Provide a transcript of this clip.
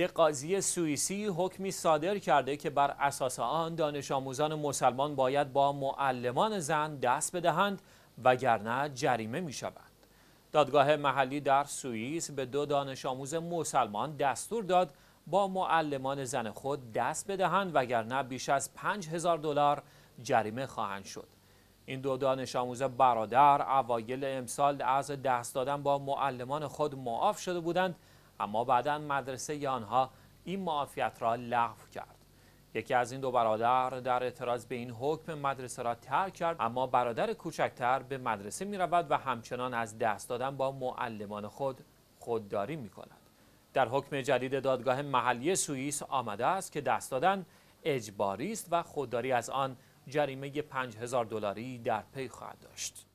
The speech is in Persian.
یک قاضی سوئیسی حکمی صادر کرده که بر اساس آن دانش آموزان مسلمان باید با معلمان زن دست بدهند وگرنه جریمه می شوند. دادگاه محلی در سوئیس به دو دانش آموز مسلمان دستور داد با معلمان زن خود دست بدهند وگرنه بیش از 5000 دلار جریمه خواهند شد. این دو دانش آموز برادر اوایل امسال از دست دادن با معلمان خود معاف شده بودند اما بعدا مدرسه آنها این معافیت را لغو کرد یکی از این دو برادر در اعتراض به این حکم مدرسه را ترک کرد اما برادر کوچکتر به مدرسه می رود و همچنان از دست دادن با معلمان خود خودداری می کند در حکم جدید دادگاه محلی سوئیس آمده است که دست دادن اجباری است و خودداری از آن جریمه 5000 دلاری در پی خواهد داشت